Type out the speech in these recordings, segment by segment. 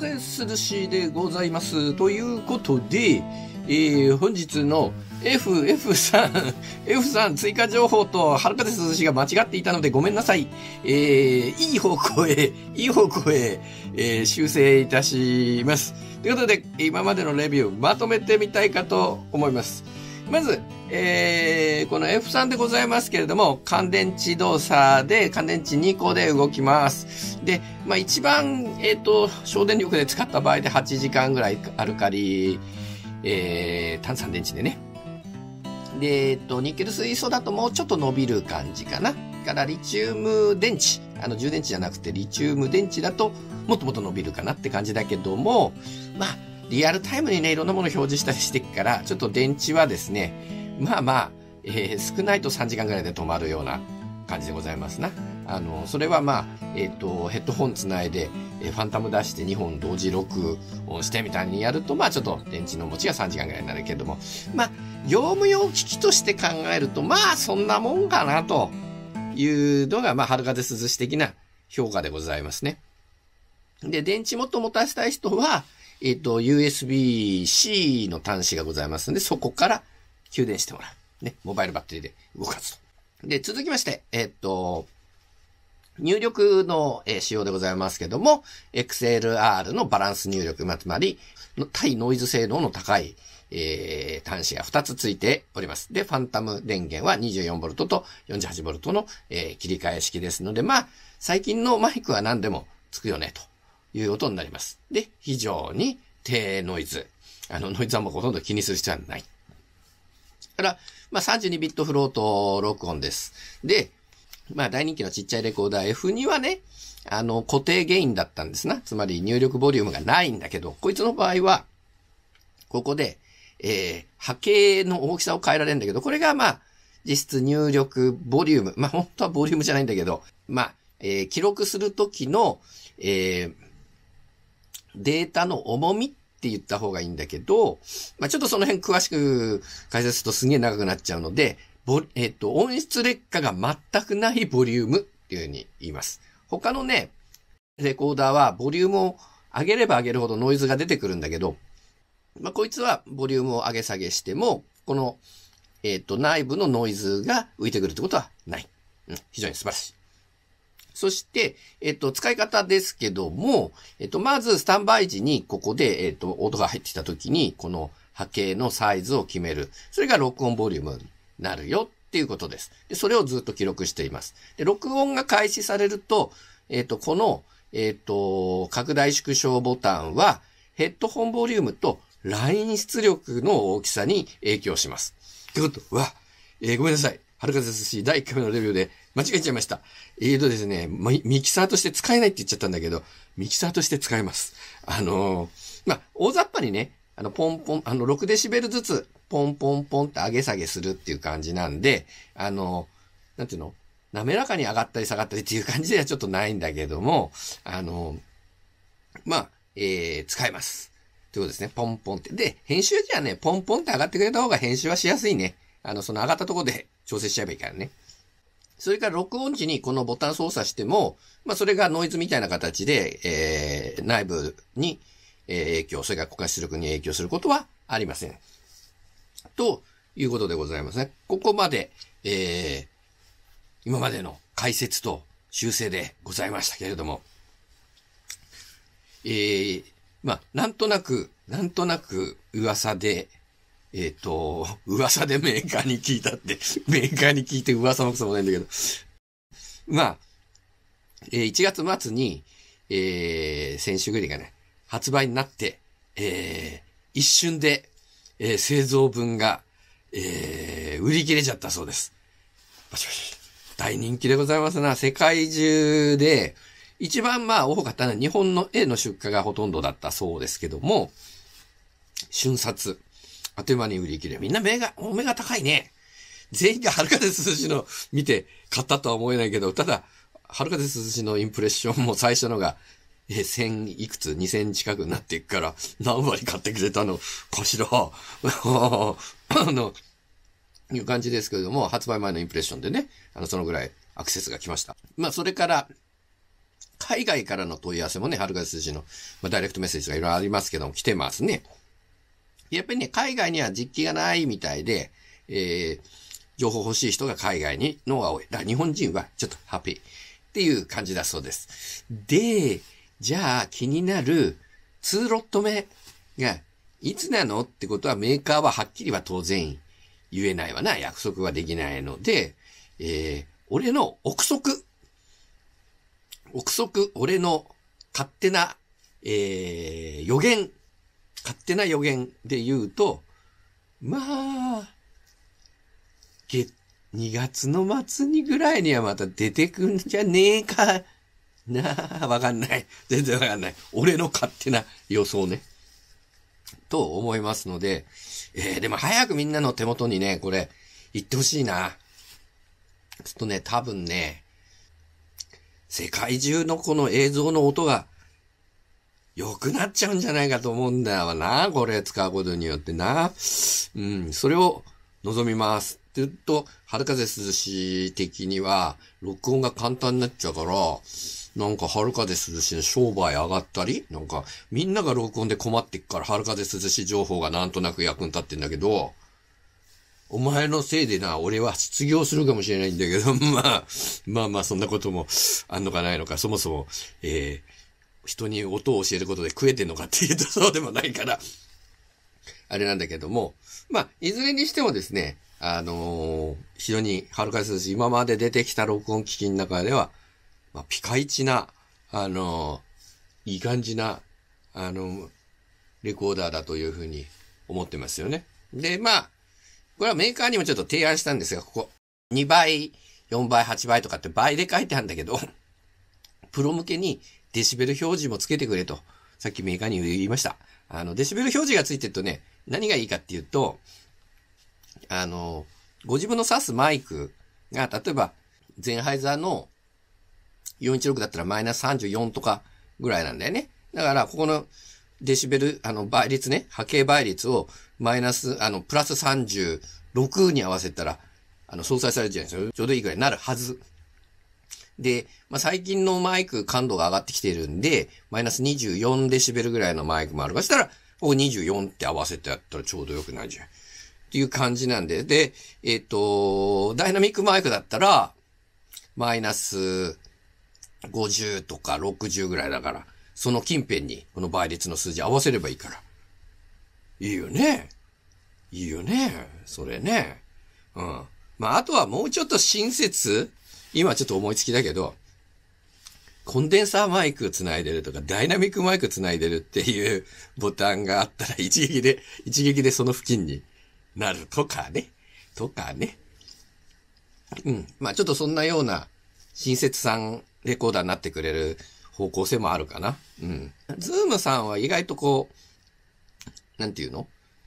で涼しいでございます。ということで、えー、本日の F、F さん、F さん追加情報と、はるかですずしが間違っていたのでごめんなさい。えー、いい方向へ、いい方向へ、えー、修正いたします。ということで、今までのレビュー、まとめてみたいかと思います。まず、えー、この F3 でございますけれども、乾電池動作で、乾電池2個で動きます。で、まあ一番、えっ、ー、と、省電力で使った場合で8時間ぐらいアルカリ、えー、炭酸電池でね。で、えっ、ー、と、ニッケル水素だともうちょっと伸びる感じかな。からリチウム電池、あの充電池じゃなくてリチウム電池だともっともっと伸びるかなって感じだけども、まあ、リアルタイムにね、いろんなものを表示したりしてっから、ちょっと電池はですね、まあまあ、えー、少ないと3時間ぐらいで止まるような感じでございますな。あの、それはまあ、えっ、ー、と、ヘッドホンつないで、えー、ファンタム出して2本同時録音してみたいにやると、まあちょっと電池の持ちが3時間ぐらいになるけれども、まあ、業務用機器として考えると、まあそんなもんかなというのが、まあ、春風涼し的な評価でございますね。で、電池もっと持たせたい人は、えっ、ー、と、USB-C の端子がございますので、そこから給電してもらう。ね、モバイルバッテリーで動かすと。で、続きまして、えっと、入力の、え仕様でございますけども、XLR のバランス入力、まつまり、対ノイズ性能の高い、えー、端子が2つついております。で、ファンタム電源は 24V と 48V の、えー、切り替え式ですので、まあ、最近のマイクは何でもつくよね、という音になります。で、非常に低ノイズ。あの、ノイズはもうほとんど気にする必要はない。から、まあ、32ビットフロート録音です。で、まあ、大人気のちっちゃいレコーダー F2 はね、あの、固定ゲインだったんですな。つまり入力ボリュームがないんだけど、こいつの場合は、ここで、えー、波形の大きさを変えられるんだけど、これがまあ、実質入力ボリューム。まあ、本当はボリュームじゃないんだけど、まあ、えー、記録するときの、えー、データの重みっって言った方がいいんだけど、まあ、ちょっとその辺詳しく解説するとすげえ長くなっちゃうので、ボえっ、ー、と、音質劣化が全くないボリュームっていうふうに言います。他のね、レコーダーはボリュームを上げれば上げるほどノイズが出てくるんだけど、まあ、こいつはボリュームを上げ下げしても、この、えっ、ー、と、内部のノイズが浮いてくるってことはない。うん、非常に素晴らしい。そして、えっと、使い方ですけども、えっと、まず、スタンバイ時に、ここで、えっと、音が入ってきた時に、この波形のサイズを決める。それが録音ボリュームになるよっていうことです。でそれをずっと記録しています。で、録音が開始されると、えっと、この、えっと、拡大縮小ボタンは、ヘッドホンボリュームとライン出力の大きさに影響します。ってことは、えー、ごめんなさい。はるかですし、第1回目のレビューで間違えちゃいました。ええー、とですね、ミキサーとして使えないって言っちゃったんだけど、ミキサーとして使えます。あのー、まあ、大雑把にね、あの、ポンポン、あの、6デシベルずつ、ポンポンポンって上げ下げするっていう感じなんで、あのー、なんていうの滑らかに上がったり下がったりっていう感じではちょっとないんだけども、あの、まあ、えー、使えます。ということですね。ポンポンって。で、編集時はね、ポンポンって上がってくれた方が編集はしやすいね。あの、その上がったとこで調整しちゃえばいいからね。それから録音時にこのボタン操作しても、まあ、それがノイズみたいな形で、えー、内部に、え影響、それから股家出力に影響することはありません。ということでございますね。ここまで、えー、今までの解説と修正でございましたけれども、えー、まあ、なんとなく、なんとなく噂で、えっ、ー、と、噂でメーカーに聞いたって、メーカーに聞いて噂もくそもないんだけど。まあ、えー、1月末に、えー、先週ぐらいがね、発売になって、えー、一瞬で、えー、製造分が、えー、売り切れちゃったそうです。バチバチ。大人気でございますな。世界中で、一番まあ多かったのは日本の絵の出荷がほとんどだったそうですけども、瞬殺。あっという間に売り切れ。みんな目が、お目が高いね。全員がはるかで涼しの見て買ったとは思えないけど、ただ、はるかで涼しのインプレッションも最初のが、え、千いくつ、二千近くになっていくから、何割買ってくれたのかしら。あ の、いう感じですけれども、発売前のインプレッションでね、あの、そのぐらいアクセスが来ました。まあ、それから、海外からの問い合わせもね、はるかで涼しの、まあ、ダイレクトメッセージがいろいろありますけども、来てますね。やっぱりね、海外には実機がないみたいで、えー、情報欲しい人が海外にのが多い。だから日本人はちょっとハッピーっていう感じだそうです。で、じゃあ気になる2ロット目がいつなのってことはメーカーははっきりは当然言えないわな。約束はできないので、えー、俺の憶測。憶測、俺の勝手な、えー、予言勝手な予言で言うと、まあ、月、2月の末にぐらいにはまた出てくんじゃねえかなあ、わかんない。全然わかんない。俺の勝手な予想ね。と思いますので、えー、でも早くみんなの手元にね、これ、行ってほしいな。ちょっとね、多分ね、世界中のこの映像の音が良くなっちゃうんじゃないかと思うんだよな、これ使うことによってな。うん、それを望みます。って言うと、春風涼し的には、録音が簡単になっちゃうから、なんか春風涼しの商売上がったり、なんかみんなが録音で困ってっから春風涼し情報がなんとなく役に立ってんだけど、お前のせいでな、俺は失業するかもしれないんだけど、まあ、まあまあそんなこともあんのかないのか、そもそも、えー、人に音を教えることで食えてんのかっていうとそうでもないから、あれなんだけども、まあ、いずれにしてもですね、あのー、非常にはるですし、今まで出てきた録音機器の中では、まあ、ピカイチな、あのー、いい感じな、あのー、レコーダーだというふうに思ってますよね。で、まあ、これはメーカーにもちょっと提案したんですが、ここ、2倍、4倍、8倍とかって倍で書いてあるんだけど、プロ向けにデシベル表示もつけてくれと、さっきメーカーに言いました。あの、デシベル表示がついてるとね、何がいいかっていうと、あの、ご自分の刺すマイクが、例えば、ゼンハイザーの416だったらマイナス34とかぐらいなんだよね。だから、ここのデシベル、あの、倍率ね、波形倍率をマイナス、あの、プラス36に合わせたら、あの、相殺されるじゃないですか。ちょうどいいぐらいになるはずで、まあ、最近のマイク感度が上がってきてるんで、マイナス24デシベルぐらいのマイクもあるかしたら、ここ24って合わせてやったらちょうど良くないじゃん。っていう感じなんで、で、えっ、ー、と、ダイナミックマイクだったら、マイナス50とか60ぐらいだから、その近辺にこの倍率の数字合わせればいいから。いいよね。いいよね。それね。うん。まあ、あとはもうちょっと親切今ちょっと思いつきだけど、コンデンサーマイク繋いでるとか、ダイナミックマイク繋いでるっていうボタンがあったら、一撃で、一撃でその付近になるとかね。とかね。うん。まあちょっとそんなような親切さんレコーダーになってくれる方向性もあるかな。うん。ズームさんは意外とこう、なんていうの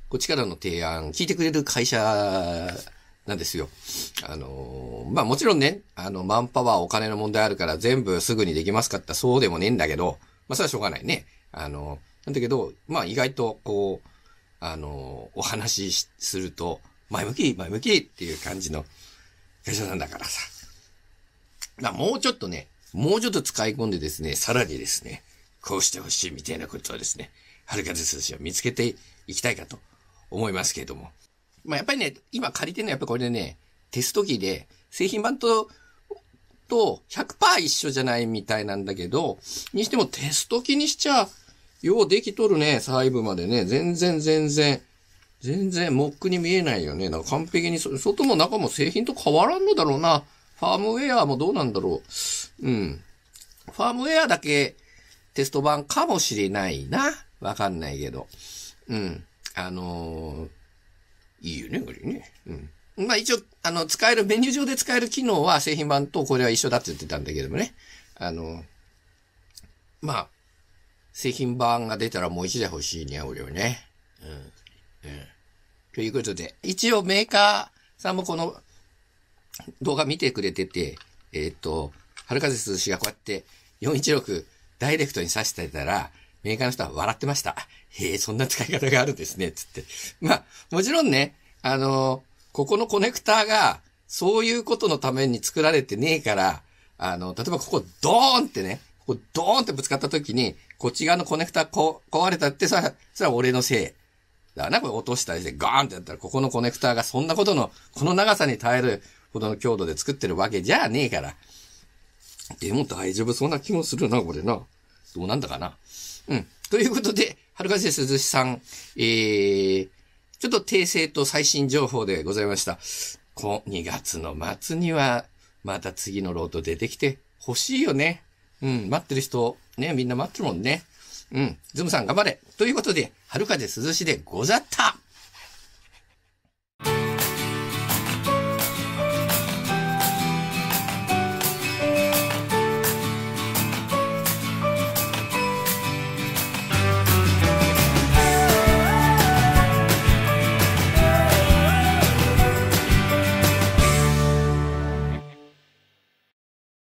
こっちからの提案、聞いてくれる会社なんですよ。あのー、まあもちろんね、あの、マンパワーお金の問題あるから全部すぐにできますかってそうでもねえんだけど、まあそれはしょうがないね。あのー、なんだけど、まあ意外とこう、あのー、お話しすると、前向き、前向きっていう感じの会社なんだからさ。まもうちょっとね、もうちょっと使い込んでですね、さらにですね、こうしてほしいみたいなことをですね、はるかずすしを見つけていきたいかと思いますけれども。まあ、やっぱりね、今借りてるのはやっぱこれでね、テスト機で、製品版と、と100%一緒じゃないみたいなんだけど、にしてもテスト機にしちゃ、ようできとるね、細部までね。全然全然、全然モックに見えないよね。だから完璧に、外も中も製品と変わらんのだろうな。ファームウェアもどうなんだろう。うん。ファームウェアだけテスト版かもしれないな。わかんないけど。うん。あのーいいよね、これね。うん。まあ一応、あの、使える、メニュー上で使える機能は製品版とこれは一緒だって言ってたんだけどもね。あの、まあ、製品版が出たらもう一台欲しいね、俺はね。うん。うん。ということで、一応メーカーさんもこの動画見てくれてて、えっ、ー、と、春風涼しがこうやって416ダイレクトにさしてたら、メーカーの人は笑ってました。へえ、そんな使い方があるんですね、つって。まあ、もちろんね、あの、ここのコネクターが、そういうことのために作られてねえから、あの、例えばここドーンってね、ここドーンってぶつかった時に、こっち側のコネクタこ壊れたってさ、それは俺のせい。だからな、これ落としたりしてガーンってやったら、ここのコネクターがそんなことの、この長さに耐えるほどの強度で作ってるわけじゃねえから。でも大丈夫そうな気もするな、これな。どうなんだかな。うん。ということで、はるかぜ鈴しさん、えー、ちょっと訂正と最新情報でございました。こう、2月の末には、また次のロード出てきて欲しいよね。うん、待ってる人、ね、みんな待ってるもんね。うん、ズムさん頑張れということで、はるかぜ鈴しでござった